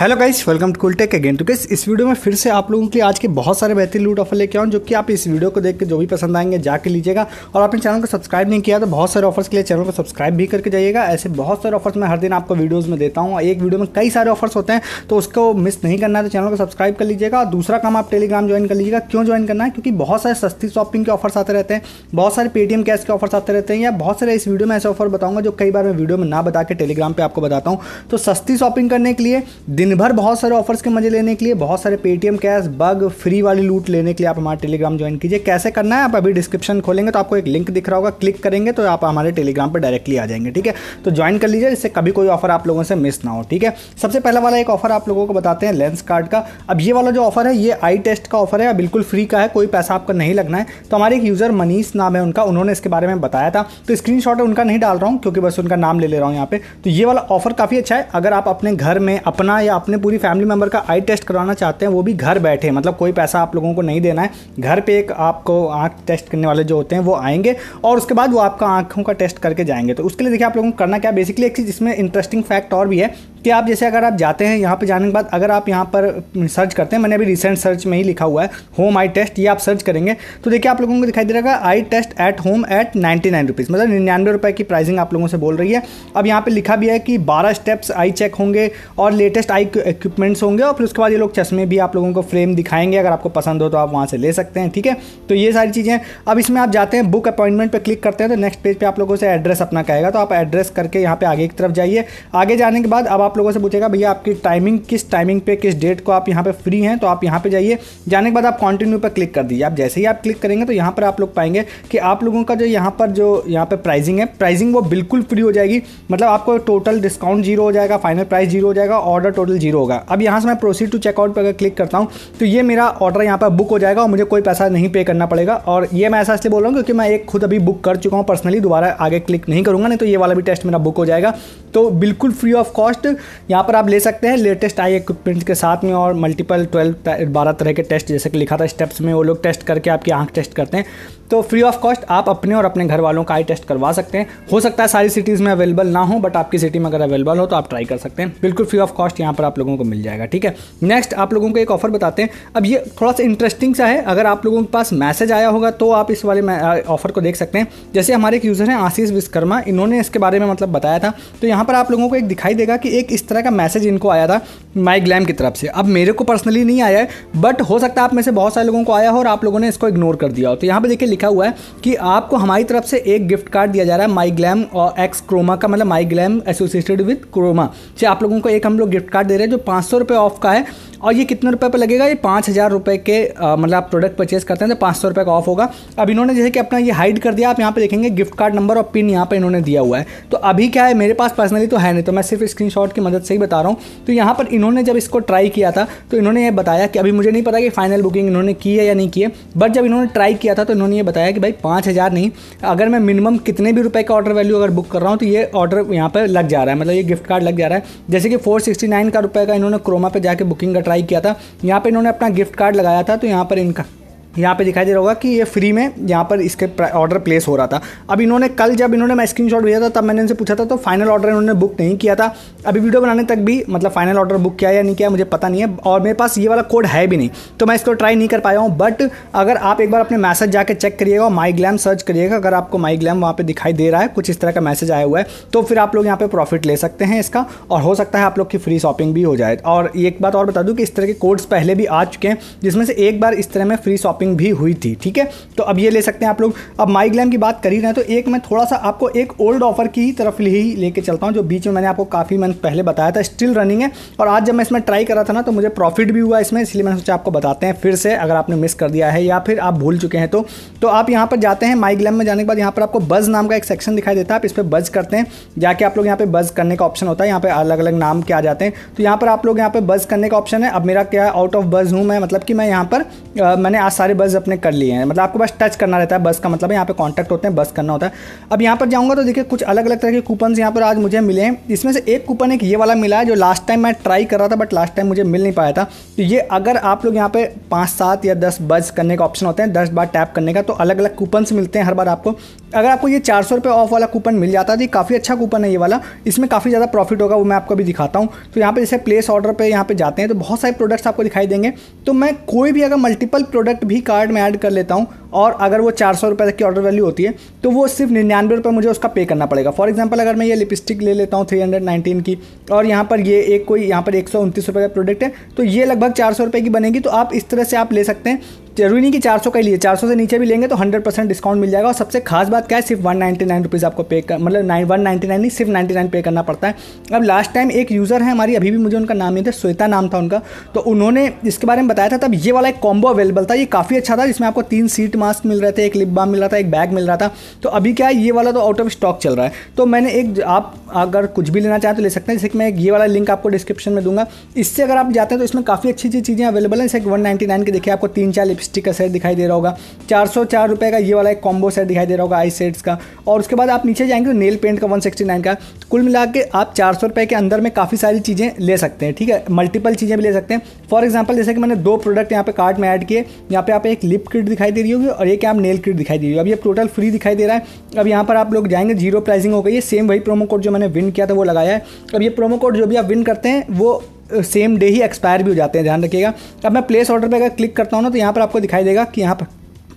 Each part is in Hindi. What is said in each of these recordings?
hello guys welcome to Cooltech again तो गाइस इस वीडियो में फिर से आप लोगों के लिए आज के बहुत सारे बेहतरीन लूट ऑफर लेके आऊँ जो कि आप इस वीडियो को देख के जो भी पसंद आएंगे जाके लीजिएगा और आपने चैनल को सब्सक्राइब नहीं किया तो बहुत सारे ऑफर्स के लिए चैनल को सब्सक्राइब भी करके जाइएगा ऐसे बहुत सारे ऑफर्स मैं हर दिन आपको वीडियोज़ में देता हूँ एक वीडियो में कई सारे ऑफर्स होते हैं तो उसको मिस नहीं करना है तो चैनल को सब्सक्राइब कर लीजिएगा और दूसरा काम आप टेलीग्राम ज्वाइन कर लीजिएगा क्यों ज्वाइन करना है क्योंकि बहुत सारे सस्ती शॉपिंग के ऑफर्स आते रहते हैं बहुत सारे पेटीएम कैश के ऑफर्स आते रहते हैं या बहुत सारे इस वीडियो में ऐसे ऑफर बताऊंगा जो कई बार मैं वीडियो में ना बता के टेलीग्राम पर आपको बताता हूँ तो सस्ती शॉपिंग करने के लिए दिन दिन भर बहुत सारे ऑफर्स के मजे लेने के लिए बहुत सारे पेटीएम कैश बग फ्री वाली लूट लेने के लिए आप हमारा टेलीग्राम ज्वाइन कीजिए कैसे करना है आप अभी डिस्क्रिप्शन खोलेंगे तो आपको एक लिंक दिख रहा होगा क्लिक करेंगे तो आप हमारे टेलीग्राम पर डायरेक्टली आ जाएंगे ठीक है तो ज्वाइन कर लीजिए इससे कभी कोई ऑफर आप लोगों से मिस ना हो ठीक है सबसे पहला वाला एक ऑफर आप लोगों को बताते हैं लेंस कार्ड का अब ये वाला जो ऑफर है ये आई टेस्ट का ऑफर है बिल्कुल फ्री का है कोई पैसा आपका नहीं लगना है तो हमारे एक यूज़र मनीष नाम है उनका उन्होंने इसके बारे में बताया था तो स्क्रीन उनका नहीं डाल रहा हूँ क्योंकि बस उनका नाम ले ले रहा हूँ यहाँ पे तो ये वाला ऑफर काफ़ी अच्छा है अगर आप अपने घर में अपना या अपने पूरी फैमिली मेम्बर का आई टेस्ट करवाना चाहते हैं वो भी घर बैठे मतलब कोई पैसा आप लोगों को नहीं देना है घर पर एक आपको आँख टेस्ट करने वाले जो होते हैं वो आएंगे और उसके बाद वो आपका आँखों का टेस्ट करके जाएंगे तो उसके लिए देखिए आप लोगों को करना क्या बेसिकली एक चीज़ इसमें इंटरेस्टिंग फैक्ट और भी है कि आप जैसे अगर आप जाते हैं यहाँ पे जाने के बाद अगर आप यहाँ पर सर्च करते हैं मैंने अभी रिसेंट सर्च में ही लिखा हुआ है होम आई टेस्ट ये आप सर्च करेंगे तो देखिए आप लोगों को दिखाई दे रहा eye test at home at ninety nine rupees मतलब निन्यानवे रुपये की प्राइसिंग आप लोगों से बोल रही है अब यहाँ पर लिखा भी है कि बारह स्टेप्स आई चेक होंगे और लेटेस्ट आई इक्विपमेंट्स होंगे और फिर उसके बाद ये लोग चश्मे भी आप लोगों को फ्रेम दिखाएंगे अगर आपको पसंद हो तो आप वहाँ से ले सकते हैं ठीक है तो ये सारी चीज़ें अब इसमें आप जाते हैं बुक अपॉइंटमेंट पर क्लिक करते हैं तो नेक्स्ट पेज पर आप लोगों से एड्रेस अपना कहेगा तो आप एड्रेस करके यहाँ पर आगे की तरफ जाइए आगे जाने के बाद अब आप आप लोगों से पूछेगा भैया आपकी टाइमिंग किस टाइमिंग पे किस डेट को आप यहाँ पे फ्री हैं तो आप यहाँ पे जाइए जाने के बाद आप कंटिन्यू पर क्लिक कर दीजिए आप जैसे ही आप क्लिक करेंगे तो यहाँ पर आप लोग पाएंगे कि आप लोगों का जो यहाँ पर जो यहाँ पर प्राइजिंग है प्राइजिंग वो बिल्कुल फ्री हो जाएगी मतलब आपको टोटल डिस्काउंट जीरो हो जाएगा फाइनल प्राइस जीरो हो जाएगा ऑर्डर टोटल जीरो होगा अब यहाँ से मैं प्रोसीड टू चेकआउट पर अगर क्लिक करता हूँ तो ये मेरा ऑर्डर यहाँ पर बुक हो जाएगा और मुझे कोई पैसा नहीं पे करना पड़ेगा और ये मैं ऐसा इसलिए बोल रहा हूँ क्योंकि मैं एक खुद अभी बुक कर चुका हूँ पर्सनली दोबारा आगे क्लिक नहीं करूँगा नहीं तो ये वाला भी टेस्ट मेरा बुक हो जाएगा तो बिल्कुल फ्री ऑफ कॉस्ट यहाँ पर आप ले सकते हैं लेटेस्ट आई इक्विपमेंट्स के साथ में और मल्टीपल ट्वेल्व बारह तरह के टेस्ट जैसे कि लिखा था स्टेप्स में वो लोग टेस्ट करके आपकी आँख टेस्ट करते हैं तो फ्री ऑफ कॉस्ट आप अपने और अपने घर वालों का आई टेस्ट करवा सकते हैं हो सकता है सारी सिटीज़ में अवेलेबल ना हो बट आपकी सिटी में अगर अवेलेबल हो तो आप ट्राई कर सकते हैं बिल्कुल फ्री ऑफ कॉस्ट यहाँ पर आप लोगों को मिल जाएगा ठीक है नेक्स्ट आप लोगों को एक ऑफर बताते हैं अब ये थोड़ा सा इंटरेस्टिंग सा है अगर आप लोगों के पास मैसेज आया होगा तो आप इस वाले ऑफर को देख सकते हैं जैसे हमारे एक यूज़र हैं आशीष विश्वकर्मा इन्होंने इसके बारे में मतलब बताया था तो यहाँ पर आप लोगों को एक दिखाई देगा कि एक इस तरह का मैसेज इनको आया था माई ग्लैम की तरफ से अब मेरे को पर्सनली नहीं आया है बट हो सकता है आप में से बहुत सारे लोगों को आया हो और आप लोगों ने इसको इग्नोर कर दिया हो तो यहाँ पर देखिए लिखा हुआ है कि आपको हमारी तरफ से एक गिफ्ट कार्ड दिया जा रहा है माई ग्लैम और एक्स क्रोमा का मतलब MyGlamm associated with Croma से आप लोगों को एक हम लोग गिफ्ट कार्ड दे रहे हैं जो पाँच सौ ऑफ का है और ये कितने रुपए पर लगेगा ये पाँच हज़ार रुपये के मतलब आप प्रोडक्ट परचेज करते हैं तो पाँच सौ रुपये का ऑफ होगा अब इन्होंने जैसे कि अपना ये हाइड कर दिया आप यहाँ पर देखेंगे गिफ्ट कार्ड नंबर और पिन यहाँ पर इन्होंने दिया हुआ है तो अभी क्या है मेरे पास पर्सनली तो है नहीं तो मैं सिर्फ स्क्रीन की मदद से ही बता रहा हूँ तो यहाँ पर इन्होंने जब इसको ट्राई किया था तो इन्होंने ये बताया कि अभी मुझे नहीं पता कि फाइनल बुकिंग इन्होंने की है या नहीं की है बट जब इन्होंने ट्राई किया था तो इन्होंने ये बताया कि भाई पाँच हज़ार नहीं अगर मैं मिनिमम कितने भी रुपये का ऑर्डर वैल्यू अगर बुक कर रहा हूँ तो ये ऑर्डर यहाँ पर लग जा रहा है मतलब ये गिफ्ट कार्ड लग जा रहा है जैसे कि फोर सिक्सटी नाइन का रुपये का इन्होंने क्रोमा पर जाकर बुकिंग का ट्राई किया था यहाँ पर इन्होंने अपना गिफ्ट कार्ड लगाया था तो यहाँ पर इनका यहाँ पे दिखाई दे रहा होगा कि ये फ्री में यहाँ पर इसके ऑर्डर प्लेस हो रहा था अब इन्होंने कल जब इन्होंने मैं स्क्रीनशॉट भेजा था तब मैंने इनसे पूछा था तो फाइनल ऑर्डर इन्होंने बुक नहीं किया था अभी वीडियो बनाने तक भी मतलब फाइनल ऑर्डर बुक किया या नहीं किया मुझे पता नहीं है और मेरे पास ये वाला कोड है भी नहीं तो मैं इसको ट्राई नहीं कर पाया हूँ बट अगर आप एक बार अपने मैसेज जाकर चेक करिएगा और माई ग्लैम सर्च करिएगा अगर आपको माई ग्लैम वहाँ पर दिखाई दे रहा है कुछ इस तरह का मैसेज आया हुआ है तो फिर आप लोग यहाँ पर प्रॉफिट ले सकते हैं इसका और हो सकता है आप लोग की फ्री शॉपिंग भी हो जाए और एक बात और बता दूँ कि इस तरह के कोड्स पहले भी आ चुके हैं जिसमें से एक बार इस तरह में फ्री शॉपिंग शॉपिंग भी हुई थी ठीक है तो अब ये ले सकते हैं आप लोग अब माई ग्लैम की बात कर ही रहे हैं तो एक मैं थोड़ा सा आपको एक ओल्ड ऑफर की तरफ ही लेके चलता हूँ जो बीच में मैंने आपको काफ़ी मंथ पहले बताया था स्टिल रनिंग है और आज जब मैं इसमें ट्राई करा था ना तो मुझे प्रॉफिट भी हुआ इसमें इसलिए मैंने सोचा आपको बताते हैं फिर से अगर आपने मिस कर दिया है या फिर आप भूल चुके हैं तो तो आप यहाँ पर जाते हैं माई ग्लैम में जाने के बाद यहाँ पर आपको बज़ नाम का एक सेक्शन दिखाई देता है आप इस पर बज़ करते हैं जाके आप लोग यहाँ पे बज़ करने का ऑप्शन होता है यहाँ पर अलग अलग नाम के आ जाते हैं तो यहाँ पर आप लोग यहाँ पर बज़ करने का ऑप्शन है अब मेरा क्या आउट ऑफ बज़ हूँ मैं मतलब कि मैं यहाँ पर आ, मैंने आज सारे सारे बस अपने कर लिए हैं मतलब आपको बस टच करना रहता है बस का मतलब यहाँ पे कॉन्टैक्ट होते हैं बस करना होता है अब यहाँ पर जाऊँगा तो देखिए कुछ अलग अलग तरह के कूपन यहाँ पर आज मुझे मिले हैं इसमें से एक कूपन एक ये वाला मिला है जो लास्ट टाइम मैं ट्राई कर रहा था बट लास्ट टाइम मुझे मिल नहीं पाया था तो ये अगर आप लोग यहाँ पर पाँच सात या दस बस करने का ऑप्शन होते हैं दस बार टैप करने का तो अलग अलग कूपन मिलते हैं हर बार आपको अगर आपको ये चार सौ ऑफ वाला कूपन मिल जाता है तो काफ़ी अच्छा कूपन है ये वाला इसमें काफ़ी ज़्यादा प्रॉफिट होगा वो मैं आपको भी दिखाता हूँ तो यहाँ पर जैसे प्लेस ऑर्डर पर यहाँ पर जाते हैं तो बहुत सारे प्रोडक्ट्स आपको दिखाई देंगे तो मैं कोई भी अगर मल्टीपल प्रोडक्ट भी भी कार्ड में ऐड कर लेता हूँ और अगर वो चार सौ तक की ऑर्डर वैल्यू होती है तो वो सिर्फ निन्यानवे रुपये मुझे उसका पे करना पड़ेगा फॉर एग्जाम्पल अगर मैं ये लिपस्टिक ले लेता हूँ थ्री हंड्रेड नाइनटीन की और यहाँ पर ये एक कोई यहाँ पर एक सौ उनतीस रुपये का प्रोडक्ट है तो ये लगभग चार सौ रुपये की बनेगी तो आप इस तरह से आप ले सकते हैं जरूरी नहीं कि 400 का ही लिए 400 से नीचे भी लेंगे तो 100 परसेंट डिस्काउंट मिल जाएगा और सबसे खास बात क्या है सिर्फ वन नाइन्टी नाइन आपको पे कर मतलब नाइन वन नाइन्टी नाइन नहीं सिर्फ नाइन्टी नाइन पे करना पड़ता है अब लास्ट टाइम एक यूज़र है हमारी अभी भी मुझे उनका नाम नहीं था श्वेता नाम था उनका तो उन्होंने इसके बारे में बताया था तब ये वाला एक कॉम्बो अवेलेबल था ये काफ़ी अच्छा था जिसमें आपको तीन सीट मास्क मिल रहे थे एक लिप बाम मिल रहा था एक बैग मिल रहा था तो अभी क्या है ये वाला तो आउट ऑफ स्टॉक चल रहा है तो मैंने एक आप अगर कुछ भी लेना चाहें तो ले सकते हैं जैसे कि मैं ये वाला लिंक आपको डिस्क्रिप्शन में दूंगा इससे अगर आप जाते हैं तो इसमें काफ़ी अच्छी अच्छी चीज़ें अवेलेबल हैं जैसे वन नाइन्टी नाइन के देखिए आपको तीन चार लिपस्टिक स्टिक का सेट दिखाई दे रहा होगा चार सौ चार रुपये का ये वाला एक कॉम्बो सेट दिखाई दे रहा होगा आई सेट्स का और उसके बाद आप नीचे जाएंगे तो नेल पेंट का वन सिक्सटी नाइन का कुल मिला के आप चार सौ रुपये के अंदर में काफ़ी सारी चीज़ें ले सकते हैं ठीक है मल्टीपल चीज़ें भी ले सकते हैं फॉर एग्जाम्पल जैसे कि मैंने दो प्रोडक्ट यहाँ पे कार्ट में ऐड किए यहाँ पे आप एक लिप किट दिखाई दे रही होगी और एक आप नेल किट दिखाई दे रही होगी अब ये टोटल फ्री दिखाई दे रहा है अब यहाँ पर आप लोग जाएंगे जीरो प्राइसिंग हो गई है सेम वही प्रोमो कोड जो मैंने विन किया था वो लगाया है अब ये प्रोमो कोड जो भी आप विन करते हैं वो सेम डे ही एक्सपायर भी हो जाते हैं ध्यान रखिएगा अब मैं प्लेस ऑर्डर पर अगर क्लिक करता हूँ ना तो यहाँ पर आपको दिखाई देगा कि यहाँ पर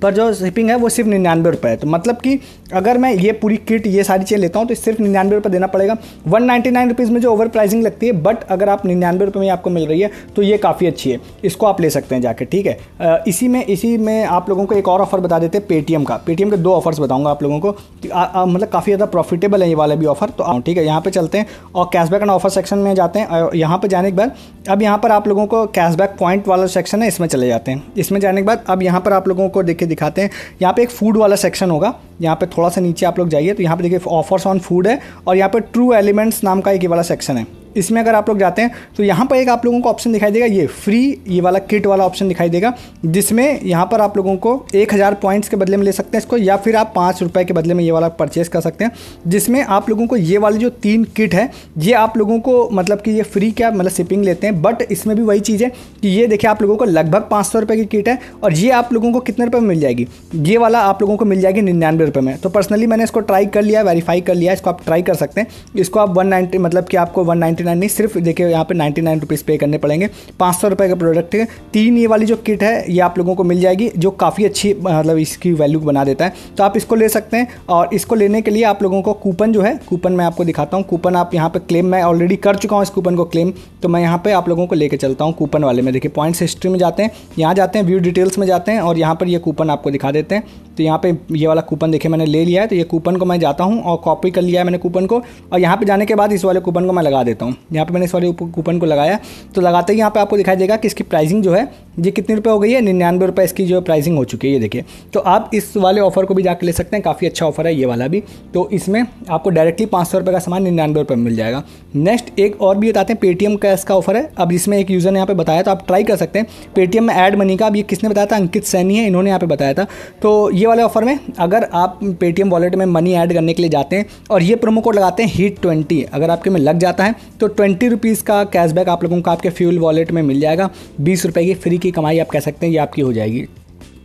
पर जो शिपिंग है वो सिर्फ निन्यानवे रुपये है तो मतलब कि अगर मैं ये पूरी किट ये सारी चीज़ें लेता हूँ तो सिर्फ निन्यानवे रुपये देना पड़ेगा वन नाइन्टी नाइन रुपीज़ में जो ओवर प्राइसिंग लगती है बट अगर आप निन्यानवे रुपये में आपको मिल रही है तो ये काफ़ी अच्छी है इसको आप ले सकते हैं जाके ठीक है इसी में इसी में आप लोगों को एक और ऑफर बता देते हैं पेटीएम का पेटीएम के दो ऑफर्स बताऊँगा आप लोगों को मतलब काफ़ी ज़्यादा प्रॉफिटेबल है ये वाला भी ऑफर तो ठीक है यहाँ पर चलते हैं और कैशबैक एंड ऑफर सेक्शन में जाते हैं और यहाँ पर जाने के बाद अब यहाँ पर आप लोगों को कैशबैक पॉइंट वाला सेक्शन है इसमें चले जाते हैं इसमें जाने के बाद अब यहाँ पर आप लोगों को देखिए दिखाते हैं यहाँ पे एक फूड वाला सेक्शन होगा यहाँ पे थोड़ा सा नीचे आप लोग जाइए तो यहाँ पे देखिए ऑफर्स ऑन फूड है और यहाँ पे ट्रू एलिमेंट्स नाम का एक ये वाला सेक्शन है इसमें अगर आप लोग जाते हैं तो यहाँ पर एक आप लोगों को ऑप्शन दिखाई देगा ये फ्री ये वाला किट वाला ऑप्शन दिखाई देगा जिसमें यहाँ पर आप लोगों को एक हज़ार पॉइंट्स के बदले में ले सकते हैं इसको या फिर आप पाँच रुपये के बदले में ये वाला परचेस कर सकते हैं जिसमें आप लोगों को ये वाली जो तीन किट है ये आप लोगों को मतलब कि ये फ्री क्या मतलब शिपिंग लेते हैं बट इसमें भी वही चीज़ है कि ये देखिए आप लोगों को लगभग पाँच सौ रुपये की किट है और ये आप लोगों को कितने रुपये में मिल जाएगी ये वाला आप लोगों को मिल जाएगी निन्यानवे रुपये में तो पर्सनली मैंने इसको ट्राई कर लिया वेरीफाई कर लिया इसको आप ट्राई कर सकते हैं इसको आप वन मतलब कि आपको वन नाइन्टी नाइन नहीं सिर्फ देखिए यहाँ पे नाइन्टी नाइन रुपीज़ पे करने पड़ेंगे पाँच सौ रुपये का प्रोडक्ट है तीन ये वाली जो किट है ये आप लोगों को मिल जाएगी जो काफ़ी अच्छी मतलब इसकी वैल्यू बना देता है तो आप इसको ले सकते हैं और इसको लेने के लिए आप लोगों को कूपन जो है कूपन मैं आपको दिखाता हूँ कूपन आप यहाँ पर क्लेम मैं ऑलरेडी कर चुका हूँ इस कूपन को क्लेम तो मैं यहाँ पर आप लोगों को लेकर चलता हूँ कूपन वाले में देखिए पॉइंट्स हिस्ट्री में जाते हैं यहाँ जाते हैं व्यू डिटेल्स में जाते हैं और यहाँ पर ये कूपन आपको दिखा देते हैं तो यहाँ पे ये वाला कूपन देखे मैंने ले लिया है तो ये कूपन को मैं जाता हूँ और कॉपी कर लिया है मैंने कूपन को और यहाँ पे जाने के बाद इस वाले कूपन को मैं लगा देता हूँ यहाँ पे मैंने इस वाले कूपन को लगाया तो लगाते ही यहाँ पे आपको दिखाई देगा कि इसकी प्राइसिंग जो है ये कितने रुपये हो गई है निन्यानवे रुपये इसकी जो प्राइसिंग हो चुकी है ये देखिए तो आप इस वाले ऑफर को भी जाकर ले सकते हैं काफ़ी अच्छा ऑफर है ये वाला भी तो इसमें आपको डायरेक्टली पाँच सौ रुपये का सामान निन्यानवे रुपये मिल जाएगा नेक्स्ट एक और भी बताते हैं पेटीएम का इसका ऑफर है अब जिसमें एक यूज़र ने यहाँ पे बताया तो आप ट्राई कर सकते हैं पेटीएम में एड मनी का अब ये किसने बताया था अंकित सैनी है इन्होंने यहाँ पे बताया था तो ये वाले ऑफर में अगर आप पेटीएम वॉलेट में मनी ऐड करने के लिए जाते हैं और ये प्रोमो कोड लगाते हैं हीट ट्वेंटी अगर आपके में लग जाता है तो ट्वेंटी रुपीज़ का कैशबैक आप लोगों को आपके फ्यूल वॉलेट में मिल जाएगा बीस रुपये की फ्री की कमाई आप कह सकते हैं ये आपकी हो जाएगी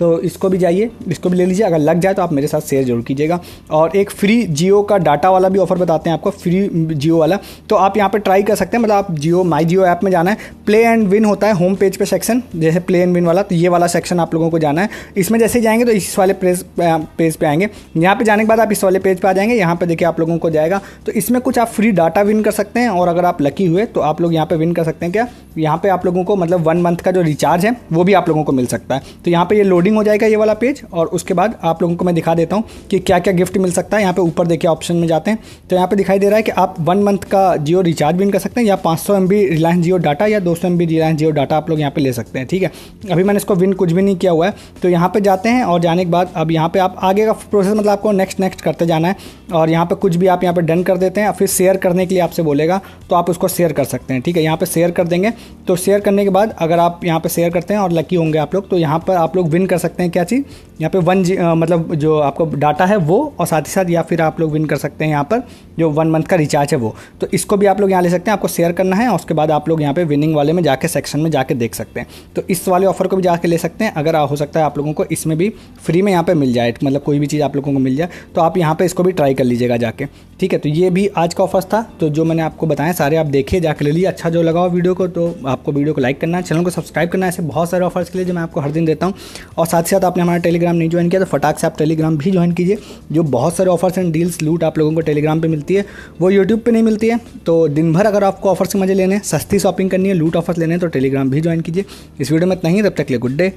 तो इसको भी जाइए इसको भी ले लीजिए अगर लग जाए तो आप मेरे साथ शेयर जरूर कीजिएगा और एक फ्री जियो का डाटा वाला भी ऑफर बताते हैं आपको फ्री जियो वाला तो आप यहाँ पर ट्राई कर सकते हैं मतलब आप जियो माई जियो ऐप में जाना है प्ले एंड विन होता है होम पेज पे सेक्शन जैसे प्ले एंड विन वाला तो ये वाला सेक्शन आप लोगों को जाना है इसमें जैसे जाएंगे तो इस वाले पेज पेज पर आएंगे यहाँ पर जाने के बाद आप इस वाले पेज पर आ जाएंगे यहाँ पर देखिए आप लोगों को जाएगा तो इसमें कुछ आप फ्री डाटा विन कर सकते हैं और अगर आप लकी हुए तो आप लोग यहाँ पर विन कर सकते हैं क्या यहाँ पर आप लोगों को मतलब वन मंथ का जो रिचार्ज है वो भी आप लोगों को मिल सकता है तो यहाँ पर ये लोडिंग लोडिंग हो जाएगा ये वाला पेज और उसके बाद आप लोगों को मैं दिखा देता हूँ कि क्या क्या गिफ्ट मिल सकता है यहाँ पे ऊपर देखिए ऑप्शन में जाते हैं तो यहाँ पे दिखाई दे रहा है कि आप वन मंथ का जियो रिचार्ज भी कर सकते हैं या पाँच सौ रिलायंस जियो डाटा या दो सौ रिलायंस जियो डाटा आप लोग यहाँ पर ले सकते हैं ठीक है अभी मैंने इसको विन कुछ भी नहीं किया हुआ है तो यहाँ पर जाते हैं और जाने के बाद अब यहाँ पर आप आगे का प्रोसेस मतलब आपको नेक्स्ट नेक्स्ट करते जाना है और यहाँ पर कुछ भी आप यहाँ पर डन कर देते हैं फिर शेयर करने के लिए आपसे बोलेगा तो आप उसको शेयर कर सकते हैं ठीक है यहाँ पर शेयर कर देंगे तो शेयर करने के बाद अगर आप यहाँ पर शेयर करते हैं और लकी होंगे आप लोग तो यहाँ पर आप लोग विन कर कर सकते हैं क्या चीज़ यहाँ पे वन जी आ, मतलब जो आपको डाटा है वो और साथ ही साथ या फिर आप लोग विन कर सकते हैं यहाँ पर जो वन मंथ का रिचार्ज है वो तो इसको भी आप लोग यहाँ ले सकते हैं आपको शेयर करना है और उसके बाद आप लोग यहाँ पे विनिंग वाले में जाके सेक्शन में जाके देख सकते हैं तो इस वाले ऑफर को भी जाके ले सकते हैं अगर हो सकता है आप लोगों को इसमें भी फ्री में यहाँ पर मिल जाए मतलब कोई भी चीज़ आप लोगों को मिल जाए तो आप यहाँ पर इसको भी ट्राई कर लीजिएगा जाके ठीक है तो ये भी आज का ऑफर था तो जो मैंने आपको बताया सारे आप देखिए जाके ले लीजिए अच्छा जो लगाओ वीडियो को तो आपको वीडियो को लाइक करना है चैनल को सब्सक्राइब करना है ऐसे बहुत सारे ऑफर्स के लिए जो मैं आपको हर दिन देता हूँ और साथ ही साथ आपने हमारा टेलीग्राम नहीं ज्वाइन किया तो फटाक से आप टेलीग्राम भी ज्वाइन कीजिए जो बहुत सारे ऑफर्स एंड डील्स लूट आप लोगों को टेलीग्राम पर मिलती है वो यूट्यूब पर नहीं मिलती है तो दिन भर अगर आपको ऑफर से मजे लेने हैं सस्ती शॉपिंग करनी है लूट ऑफर्स लेने हैं तो टेलीग्राम भी ज्वाइन कीजिए इस वीडियो में इतना ही तब तक लिए गुड डे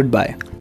गुड बाय